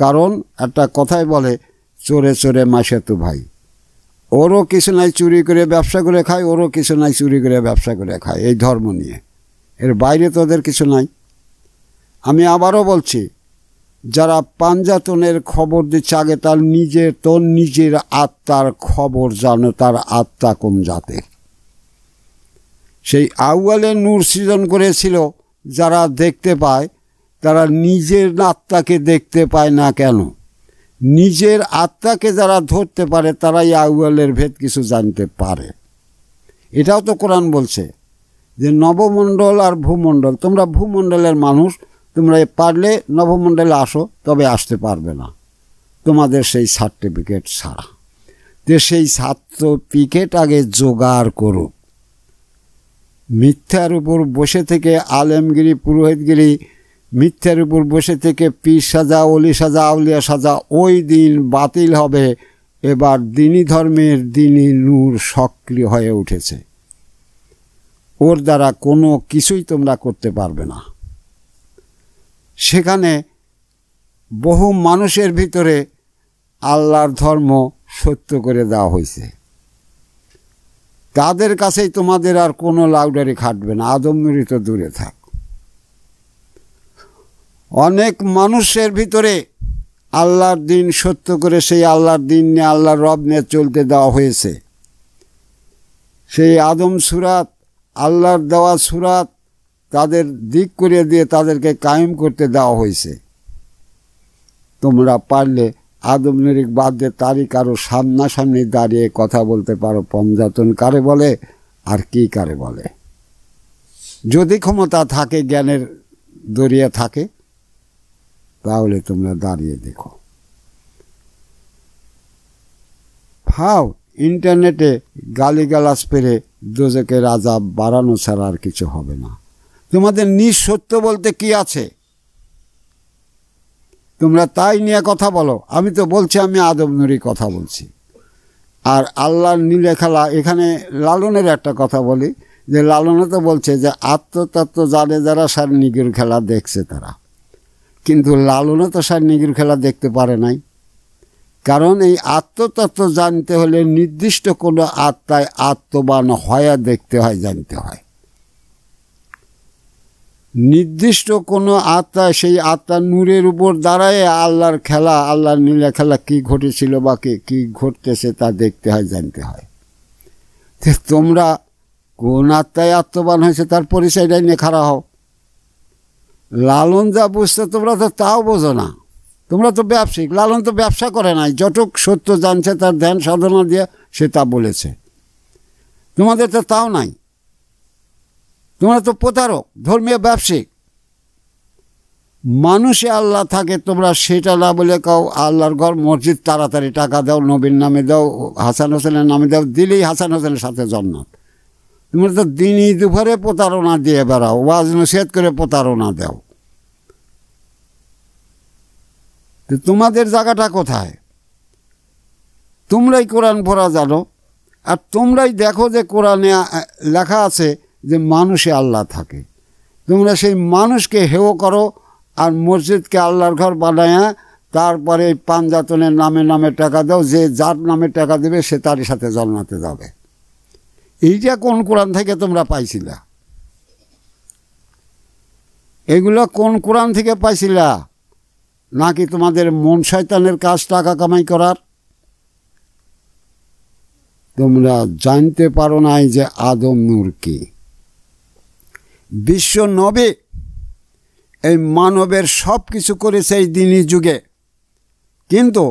কারণ একটা কথাই বলে চোরে চোরে তো ভাই ওরও কিছু নাই চুরি করে ব্যবসা করে খায় ওরও কিছু নাই চুরি করে ব্যবসা করে খায় এই ধর্ম নিয়ে এর বাইরে তোদের কিছু নাই আমি আবারও বলছি যারা পাঞ্জাতনের খবর দিচ্ছে আগে তার নিজের তোর নিজের আত্মার খবর জানো তার আত্মা কোন জাতে সেই আউয়ালে নূর সৃজন করেছিল যারা দেখতে পায় তারা নিজের আত্মাকে দেখতে পায় না কেন নিজের আত্মাকে যারা ধরতে পারে তারাই আউয়ালের ভেদ কিছু জানতে পারে এটাও তো কোরআন বলছে যে নবমণ্ডল আর ভূমণ্ডল তোমরা ভূমণ্ডলের মানুষ তোমরা পারলে নবমণ্ডলে আসো তবে আসতে পারবে না তোমাদের সেই সার্টিফিকেট ছাড়া যে সেই সার্টিফিকেট আগে জোগাড় করুক মিথ্যার উপর বসে থেকে আলেমগিরি পুরোহিতগিরি মিথ্যার উপর বসে থেকে পীর সাজা অলি সাজা আউলিয়া সাজা ওই দিন বাতিল হবে এবার দিনী ধর্মের দিনী নূর সক্রিয় হয়ে উঠেছে ওর দ্বারা কোনো কিছুই তোমরা করতে পারবে না সেখানে বহু মানুষের ভিতরে আল্লাহর ধর্ম সত্য করে দেওয়া হয়েছে তাদের কাছেই তোমাদের আর কোনো লাউডারি খাটবে না আদম তো দূরে থাক অনেক মানুষের ভিতরে আল্লাহর দিন সত্য করে সেই আল্লাহর দিন নিয়ে আল্লাহর রব নিয়ে চলতে দেওয়া হয়েছে সেই আদম সুরাত আল্লাহর দেওয়া সুরাত তাদের দিক করিয়ে দিয়ে তাদেরকে কায়েম করতে দেওয়া হয়েছে তোমরা পারলে আদম নিরিক বাদ দিয়ে তারই কারো সামনাসামনি দাঁড়িয়ে কথা বলতে পারো পঞ্জাতন কারে বলে আর কি কারে বলে যদি ক্ষমতা থাকে জ্ঞানের দরিয়া থাকে তাহলে তোমরা দাঁড়িয়ে দেখো ফাও ইন্টারনেটে গালিগালাজ পেরে দোজকে রাজা বাড়ানো ছাড়া আর কিছু হবে না তোমাদের নিজ সত্য বলতে কি আছে তোমরা তাই নিয়ে কথা বলো আমি তো বলছি আমি নুরি কথা বলছি আর আল্লাহর নীলেখালা এখানে লালনের একটা কথা বলি যে লালনে তো বলছে যে আত্মতত্ত্ব জানে যারা সার নিগির খেলা দেখছে তারা কিন্তু লালনে তো সার নিগির খেলা দেখতে পারে নাই কারণ এই আত্মতত্ত্ব জানতে হলে নির্দিষ্ট কোনো আত্মায় আত্মবান হয়া দেখতে হয় জানতে হয় নির্দিষ্ট কোনো আত্মা সেই আত্মা নূরের উপর দাঁড়ায় আল্লাহর খেলা আল্লাহর নীলা খেলা কী ঘটেছিল বা কে কী ঘটতেছে তা দেখতে হয় জানতে হয় তোমরা কোন আত্মায় আত্মবান হয়েছে তার পরিচয়টাই নিয়ে খারাপ হও লালন যা বুঝতে তোমরা তো তাও বোঝো না তোমরা তো ব্যবসায়িক লালন তো ব্যবসা করে নাই যতক সত্য জানছে তার ধ্যান সাধনা দিয়ে সে তা বলেছে তোমাদের তো তাও নাই তোমরা তো প্রতারক ধর্মীয় ব্যবসায়িক মানুষে আল্লাহ থাকে তোমরা সেটা না বলে কাউ আল্লাহর ঘর মসজিদ তাড়াতাড়ি টাকা দাও নবীর নামে দাও হাসান হোসেনের নামে দাও দিলেই হাসান হোসেনের সাথে জন্নত তোমরা তো দিনই দুপুরে প্রতারণা দিয়ে বেড়াও ওয়াজ নসিহত করে প্রতারণা দাও তোমাদের জায়গাটা কোথায় তোমরাই কোরআন পড়া জানো আর তোমরাই দেখো যে কোরআনে লেখা আছে যে মানুষে আল্লাহ থাকে তোমরা সেই মানুষকে হেও করো আর মসজিদকে আল্লাহর ঘর বানায়া তারপরে পাঞ্জাতনের নামে নামে টাকা দাও যে যার নামে টাকা দেবে সে তার সাথে জন্মাতে যাবে এইটা কোন কোরআন থেকে তোমরা পাইছিলা এগুলো কোন কোরআন থেকে পাইছিলা নাকি তোমাদের মন শয়তানের কাজ টাকা কামাই করার তোমরা জানতে পারো নাই যে আদম নূর কি বিশ্ব নবী এই মানবের সব কিছু করেছে এই দিনই যুগে কিন্তু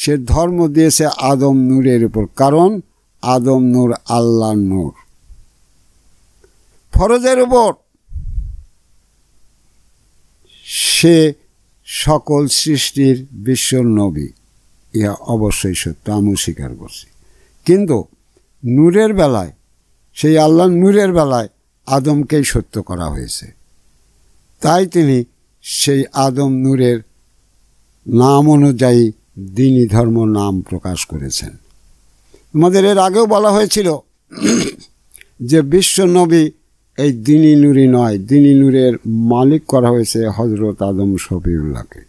সে ধর্ম দিয়েছে আদম নূরের উপর কারণ আদম নূর আল্লাহ নূর ফরজের উপর সে সকল সৃষ্টির বিশ্ব নবী ইহা অবশ্যই সত্য আমিও স্বীকার করছি কিন্তু নূরের বেলায় সেই আল্লাহ নূরের বেলায় আদমকেই সত্য করা হয়েছে তাই তিনি সেই আদম নূরের নাম অনুযায়ী দিনী ধর্ম নাম প্রকাশ করেছেন আমাদের এর আগেও বলা হয়েছিল যে বিশ্ব নবী এই দিনই নুরি নয় দিনী নূরের মালিক করা হয়েছে হজরত আদম শফিউল্লাহকে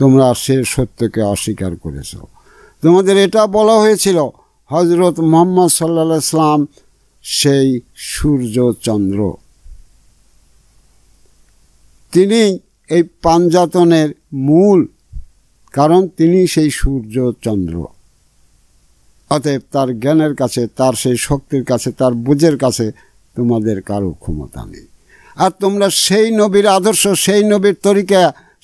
তোমরা সে সত্যকে অস্বীকার করেছ তোমাদের এটা বলা হয়েছিল হজরত মোহাম্মদ সাল্লা ইসলাম সেই সূর্য চন্দ্র তিনি এই পাঞ্জাতনের মূল কারণ তিনি সেই সূর্য চন্দ্র অতএব তার জ্ঞানের কাছে তার সেই শক্তির কাছে তার বুঝের কাছে তোমাদের কারো ক্ষমতা নেই আর তোমরা সেই নবীর আদর্শ সেই নবীর তরিকা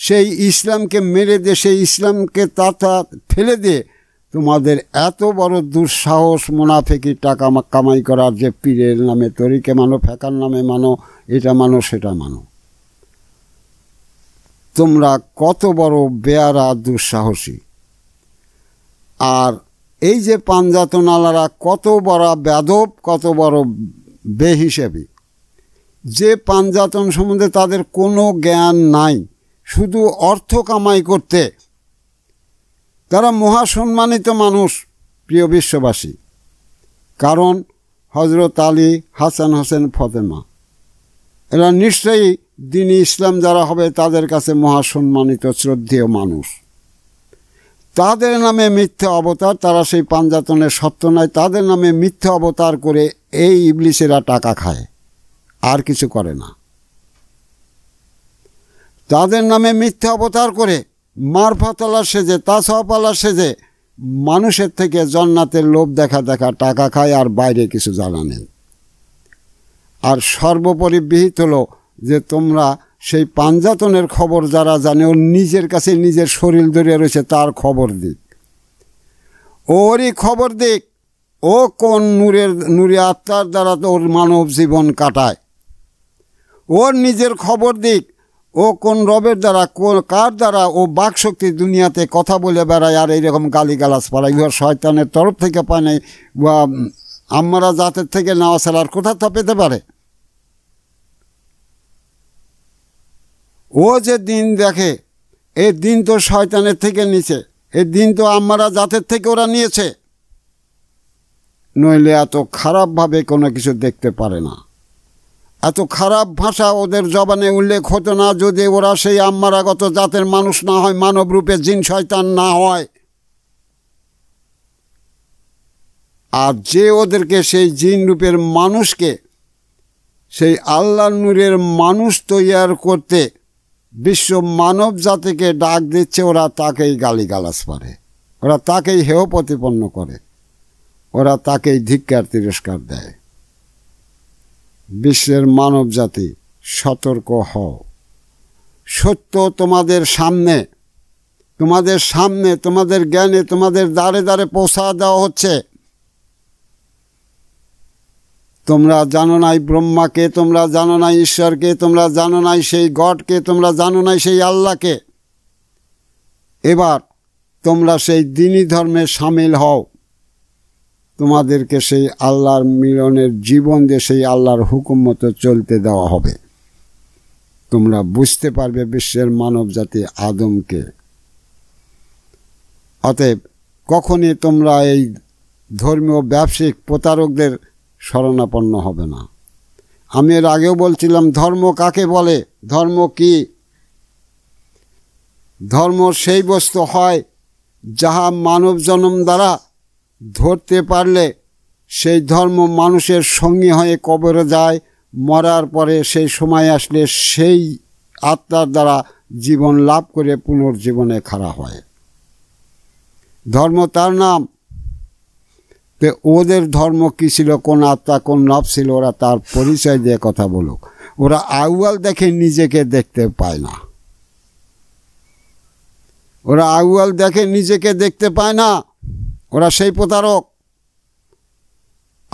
সেই ইসলামকে মেরে দিয়ে সেই ইসলামকে তাতা ফেলে দিয়ে তোমাদের এত বড় দুঃসাহস মুনাফেকি টাকা কামাই করার যে পীরের নামে তরিকে মানো ফেকার নামে মানো এটা মানো সেটা মানো তোমরা কত বড় বেয়ারা দুঃসাহসী আর এই যে পাঞ্জাতনালারা কত বড় বেদব কত বড় হিসেবে যে পাঞ্জাতন সম্বন্ধে তাদের কোনো জ্ঞান নাই শুধু অর্থ কামাই করতে তারা মহা সম্মানিত মানুষ প্রিয় বিশ্ববাসী কারণ হজরত আলী হাসান হোসেন ফতেমা এরা নিশ্চয়ই দিনী ইসলাম যারা হবে তাদের কাছে মহা সম্মানিত শ্রদ্ধেয় মানুষ তাদের নামে মিথ্যা অবতার তারা সেই পাঞ্জাতনের সত্য নয় তাদের নামে মিথ্যা অবতার করে এই ইবলিশেরা টাকা খায় আর কিছু করে না তাদের নামে মিথ্যা অবতার করে মারফতলা সেজে তাসহপালা সেজে মানুষের থেকে জন্নাতের লোভ দেখা দেখা টাকা খায় আর বাইরে কিছু জানা নেন আর সর্বোপরি বিহিত হলো যে তোমরা সেই পাঞ্জাতনের খবর যারা জানে ওর নিজের কাছে নিজের শরীর ধরে রয়েছে তার খবর দিক ওরই খবর দিক ও কোন নূরের নূরে আত্মার দ্বারা তোর মানব জীবন কাটায় ওর নিজের খবর দিক ও কোন রবের দ্বারা কোন কার দ্বারা ও বাকশক্তি দুনিয়াতে কথা বলে বেড়ায় আর এইরকম গালিগালাজ পাড়ায় উহা শয়তানের তরফ থেকে পায় নাই বা আমরা জাতের থেকে নেওয়া ছাড়া আর কোথা তা পেতে পারে ও যে দিন দেখে এ দিন তো শয়তানের থেকে নিছে এ দিন তো আমরা জাতের থেকে ওরা নিয়েছে নইলে এত খারাপভাবে কোনো কিছু দেখতে পারে না এত খারাপ ভাষা ওদের জবানে উল্লেখ হতো না যদি ওরা সেই আম্মারাগত জাতের মানুষ না হয় মানবরূপে জিন শয়তান না হয় আর যে ওদেরকে সেই জিন রূপের মানুষকে সেই আল্লাহ নূরের মানুষ তৈয়ার করতে বিশ্ব মানব জাতিকে ডাক দিচ্ছে ওরা তাকেই গালিগালাজ পারে ওরা তাকেই হেয় প্রতিপন্ন করে ওরা তাকেই ধিক্কার তিরস্কার দেয় বিশ্বের মানব জাতি সতর্ক হও সত্য তোমাদের সামনে তোমাদের সামনে তোমাদের জ্ঞানে তোমাদের দ্বারে দ্বারে পৌঁছা দেওয়া হচ্ছে তোমরা জানো নাই ব্রহ্মাকে তোমরা জানো নাই ঈশ্বরকে তোমরা জানো নাই সেই গডকে তোমরা জানো নাই সেই আল্লাহকে এবার তোমরা সেই দিনী ধর্মে সামিল হও তোমাদেরকে সেই আল্লাহর মিলনের জীবন দিয়ে সেই আল্লাহর হুকুম মতো চলতে দেওয়া হবে তোমরা বুঝতে পারবে বিশ্বের মানব জাতি আদমকে অতএব কখনই তোমরা এই ধর্মীয় ব্যবসায়িক প্রতারকদের শরণাপন্ন হবে না আমি এর আগেও বলছিলাম ধর্ম কাকে বলে ধর্ম কি ধর্ম সেই বস্তু হয় যাহা মানব জনম দ্বারা ধরতে পারলে সেই ধর্ম মানুষের সঙ্গী হয়ে কবরে যায় মরার পরে সেই সময় আসলে সেই আত্মার দ্বারা জীবন লাভ করে পুনর্জীবনে খাড়া হয় ধর্ম তার নাম তো ওদের ধর্ম কী ছিল কোন আত্মা কোন নব ছিল ওরা তার পরিচয় দিয়ে কথা বলুক ওরা আউয়াল দেখে নিজেকে দেখতে পায় না ওরা আউয়াল দেখে নিজেকে দেখতে পায় না ওরা সেই প্রতারক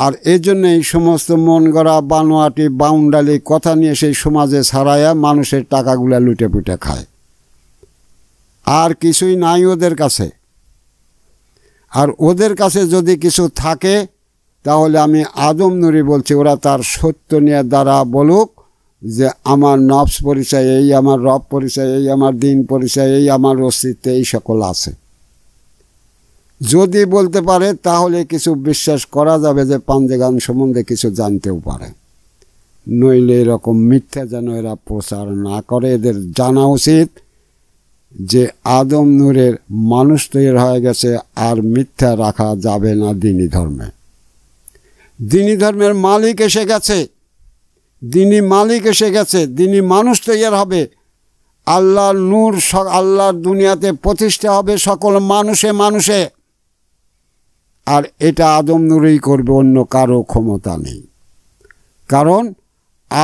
আর এই জন্য এই সমস্ত মন গড়া বানোয়াটি বাউন্ডালি কথা নিয়ে সেই সমাজে ছাড়াইয়া মানুষের টাকাগুলা লুটে পুটে খায় আর কিছুই নাই ওদের কাছে আর ওদের কাছে যদি কিছু থাকে তাহলে আমি আদম নুরি বলছি ওরা তার সত্য নিয়ে দ্বারা বলুক যে আমার নফস পরিচয় এই আমার রব পরিচয় এই আমার দিন পরিচয় এই আমার অস্তিত্ব এই সকল আছে যদি বলতে পারে তাহলে কিছু বিশ্বাস করা যাবে যে পাঞ্জে গান সম্বন্ধে কিছু জানতেও পারে নইলে এরকম মিথ্যা যেন এরা প্রচার না করে এদের জানা উচিত যে আদম নূরের মানুষ তৈরি হয়ে গেছে আর মিথ্যা রাখা যাবে না দিনী ধর্মে দিনী ধর্মের মালিক এসে গেছে দিনী মালিক এসে গেছে দিনী মানুষ তৈরি হবে আল্লাহর নূর আল্লাহর দুনিয়াতে প্রতিষ্ঠা হবে সকল মানুষে মানুষে আর এটা আদম নুরেই করবে অন্য কারো ক্ষমতা নেই কারণ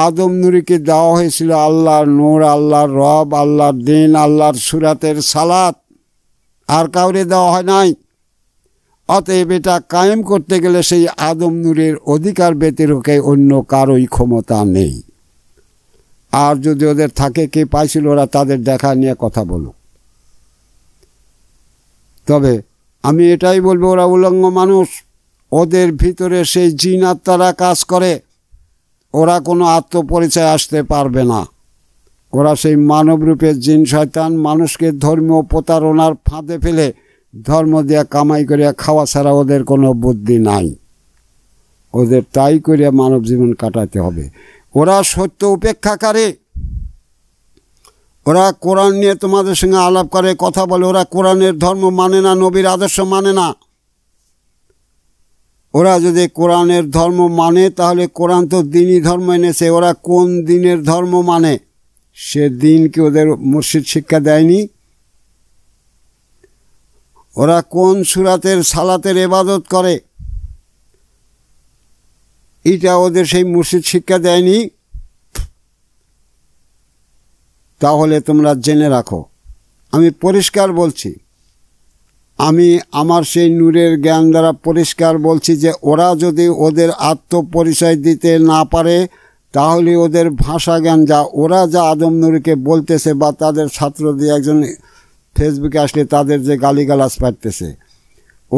আদম নুরিকে দেওয়া হয়েছিল আল্লাহর নূর আল্লাহর রব আল্লাহর দিন আল্লাহর সুরাতের সালাত আর কাউরে দেওয়া হয় নাই অতএব এটা কায়েম করতে গেলে সেই আদম নূরের অধিকার ব্যতিরকে অন্য কারোই ক্ষমতা নেই আর যদি ওদের থাকে কে পাইছিল ওরা তাদের দেখা নিয়ে কথা বলুক তবে আমি এটাই বলবো ওরা উলঙ্গ মানুষ ওদের ভিতরে সেই জিন আত্মারা কাজ করে ওরা কোনো আত্মপরিচয় আসতে পারবে না ওরা সেই মানবরূপে জিন শয়তান মানুষকে ধর্মীয় প্রতারণার ফাঁদে ফেলে ধর্ম দিয়া কামাই করিয়া খাওয়া ছাড়া ওদের কোনো বুদ্ধি নাই ওদের তাই করিয়া মানব জীবন কাটাতে হবে ওরা সত্য উপেক্ষা করে ওরা কোরআন নিয়ে তোমাদের সঙ্গে আলাপ করে কথা বলে ওরা কোরআনের ধর্ম মানে না নবীর আদর্শ মানে না ওরা যদি কোরআনের ধর্ম মানে তাহলে কোরআন তো দিনই ধর্ম এনেছে ওরা কোন দিনের ধর্ম মানে সে দিনকে ওদের মসজিদ শিক্ষা দেয়নি ওরা কোন সুরাতের সালাতের এবাদত করে এটা ওদের সেই মসজিদ শিক্ষা দেয়নি তাহলে তোমরা জেনে রাখো আমি পরিষ্কার বলছি আমি আমার সেই নূরের জ্ঞান দ্বারা পরিষ্কার বলছি যে ওরা যদি ওদের আত্মপরিচয় দিতে না পারে তাহলে ওদের ভাষা জ্ঞান যা ওরা যা আদম নূরকে বলতেছে বা তাদের ছাত্র দিয়ে একজন ফেসবুকে আসলে তাদের যে গালিগালাজ পারতেছে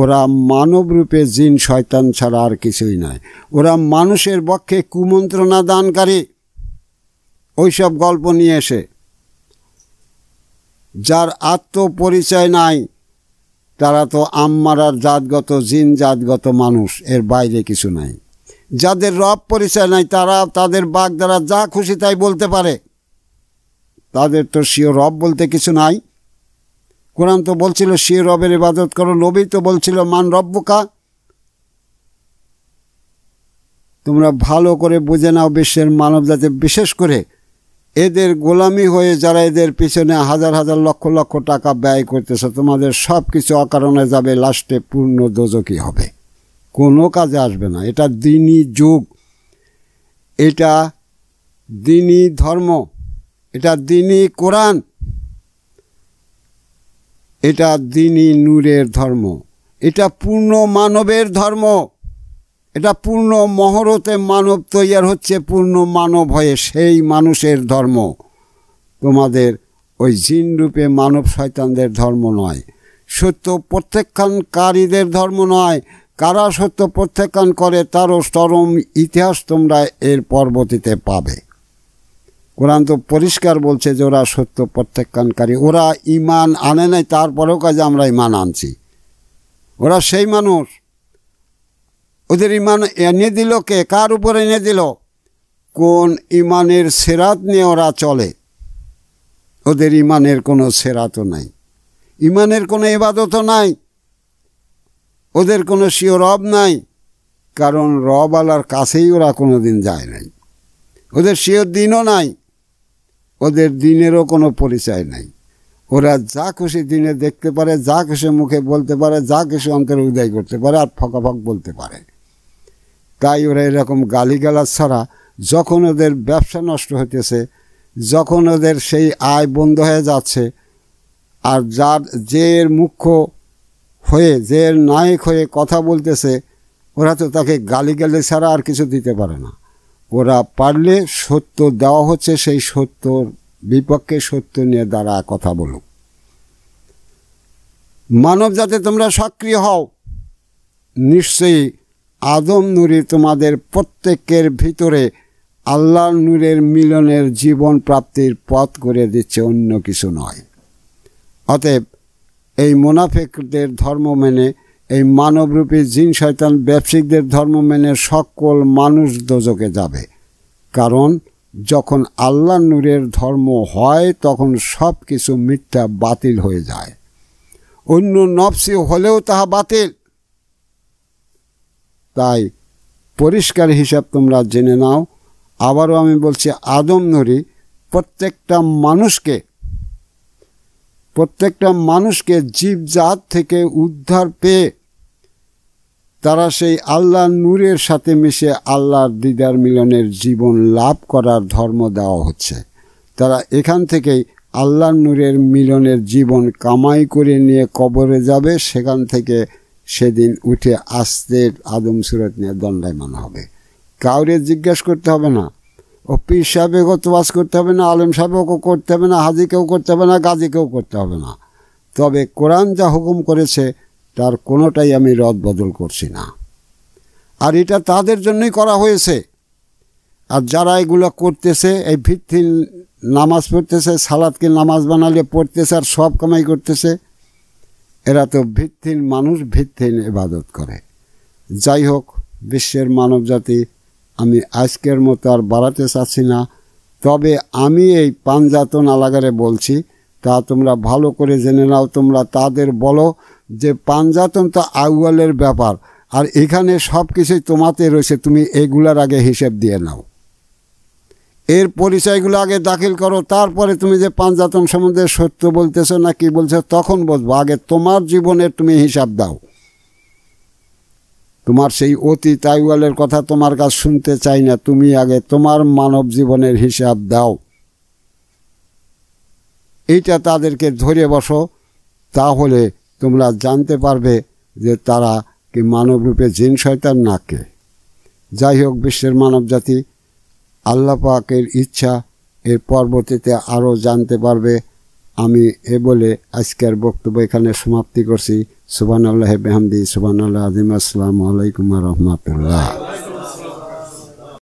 ওরা মানবরূপে জিন শয়তান ছাড়া আর কিছুই নয় ওরা মানুষের পক্ষে কুমন্ত্রণা দানকারী ওইসব গল্প নিয়ে এসে যার আত্মপরিচয় নাই তারা তো আম্মারার জাতগত জিন জাতগত মানুষ এর বাইরে কিছু নাই যাদের রব পরিচয় নাই তারা তাদের বাগ দ্বারা যা খুশি তাই বলতে পারে তাদের তো সিও রব বলতে কিছু নাই কোরআন তো বলছিল সিও রবের ইবাদত করো নবী তো বলছিল মান রব্বুকা তোমরা ভালো করে বুঝে নাও বিশ্বের মানব জাতি বিশেষ করে এদের গোলামি হয়ে যারা এদের পিছনে হাজার হাজার লক্ষ লক্ষ টাকা ব্যয় করতেছে তোমাদের সব কিছু অকারণে যাবে লাস্টে পূর্ণ দোজকি হবে কোনো কাজে আসবে না এটা দিনই যুগ এটা দিনই ধর্ম এটা দিনই কোরআন এটা দিনই নূরের ধর্ম এটা পূর্ণ মানবের ধর্ম এটা পূর্ণ মহরতে মানব তৈয়ার হচ্ছে পূর্ণ মানব হয়ে সেই মানুষের ধর্ম তোমাদের ওই জিন রূপে মানব শয়তানদের ধর্ম নয় সত্য প্রত্যাখ্যানকারীদের ধর্ম নয় কারা সত্য প্রত্যাখ্যান করে তারও চরম ইতিহাস তোমরা এর পর্বতীতে পাবে কোরআন তো পরিষ্কার বলছে যে ওরা সত্য প্রত্যাখ্যানকারী ওরা ইমান আনে নাই তারপরেও কাজে আমরা ইমান আনছি ওরা সেই মানুষ ওদের ইমান এনে দিল কে কার উপর এনে দিল কোন ইমানের সেরাত নিয়ে ওরা চলে ওদের ইমানের কোনো সেরাতও নাই ইমানের কোনো এবাদতও নাই ওদের কোনো শিও রব নাই কারণ রব আলার কাছেই ওরা কোনো দিন যায় নাই ওদের শিও দিনও নাই ওদের দিনেরও কোনো পরিচয় নাই ওরা যা খুশি দিনে দেখতে পারে যা খুশি মুখে বলতে পারে যা খুশি অন্তরে উদয় করতে পারে আর ফকাফক বলতে পারে তাই ওরা এরকম গালিগালাজ ছাড়া যখন ওদের ব্যবসা নষ্ট হইতেছে যখন ওদের সেই আয় বন্ধ হয়ে যাচ্ছে আর যার যে এর মুখ্য হয়ে যে এর নায়ক হয়ে কথা বলতেছে ওরা তো তাকে গালিগালি ছাড়া আর কিছু দিতে পারে না ওরা পারলে সত্য দেওয়া হচ্ছে সেই সত্যর বিপক্ষে সত্য নিয়ে দ্বারা কথা বলুক মানব যাতে তোমরা সক্রিয় হও নিশ্চয়ই আদম নুরি তোমাদের প্রত্যেকের ভিতরে আল্লাহ নূরের মিলনের জীবন প্রাপ্তির পথ করে দিচ্ছে অন্য কিছু নয় অতএব এই মোনাফেকদের ধর্ম মেনে এই মানবরূপী জিন শয়তান ব্যবসায়িকদের ধর্ম মেনে সকল মানুষ দোজকে যাবে কারণ যখন আল্লাহ নূরের ধর্ম হয় তখন সব কিছু মিথ্যা বাতিল হয়ে যায় অন্য নফসি হলেও তাহা বাতিল তাই পরিষ্কার হিসাব তোমরা জেনে নাও আবারও আমি বলছি আদম নরি প্রত্যেকটা মানুষকে প্রত্যেকটা মানুষকে জীবজাত থেকে উদ্ধার পেয়ে তারা সেই আল্লাহ নূরের সাথে মিশে আল্লাহর দিদার মিলনের জীবন লাভ করার ধর্ম দেওয়া হচ্ছে তারা এখান থেকেই আল্লাহ নূরের মিলনের জীবন কামাই করে নিয়ে কবরে যাবে সেখান থেকে সেদিন উঠে আসতে আদম সুরত নিয়ে দণ্ডায়মান হবে কাউরে জিজ্ঞেস করতে হবে না ও পীর সাহেবকেও তোয়াজ করতে হবে না আলম সাহেবকেও করতে হবে না হাজিকেও করতে হবে না গাজীকেও করতে হবে না তবে কোরআন যা হুকুম করেছে তার কোনোটাই আমি রদ বদল করছি না আর এটা তাদের জন্যই করা হয়েছে আর যারা এগুলো করতেছে এই ভিত্তি নামাজ পড়তেছে সালাদকে নামাজ বানালে পড়তেছে আর সব কামাই করতেছে এরা তো ভিত্তিন মানুষ ভিত্তিন ইবাদত করে যাই হোক বিশ্বের মানব জাতি আমি আজকের মতো আর বাড়াতে চাচ্ছি না তবে আমি এই পাঞ্জাতন আলাগারে বলছি তা তোমরা ভালো করে জেনে নাও তোমরা তাদের বলো যে পাঞ্জাতন তো আউয়ালের ব্যাপার আর এখানে সব কিছুই তোমাতে রয়েছে তুমি এগুলার আগে হিসেব দিয়ে নাও এর পরিচয়গুলো আগে দাখিল করো তারপরে তুমি যে পাঞ্জাতন সম্বন্ধে সত্য বলতেছো না কি বলছো তখন বলবো আগে তোমার জীবনের তুমি হিসাব দাও তোমার সেই অতি তাইওয়ালের কথা তোমার কাছ শুনতে চাই না তুমি আগে তোমার মানব জীবনের হিসাব দাও এইটা তাদেরকে ধরে বসো তাহলে তোমরা জানতে পারবে যে তারা কি মানবরূপে জিন শয়তান নাকে যাই হোক বিশ্বের মানব জাতি আল্লাহ পাকের ইচ্ছা এর পরবর্তীতে আরও জানতে পারবে আমি এ বলে আজকের বক্তব্য এখানে সমাপ্তি করছি সুবান আল্লাহ মেহমদি সুবান আল্লাহ আজিম আসসালামু আলাইকুম রহমতুল্লাহ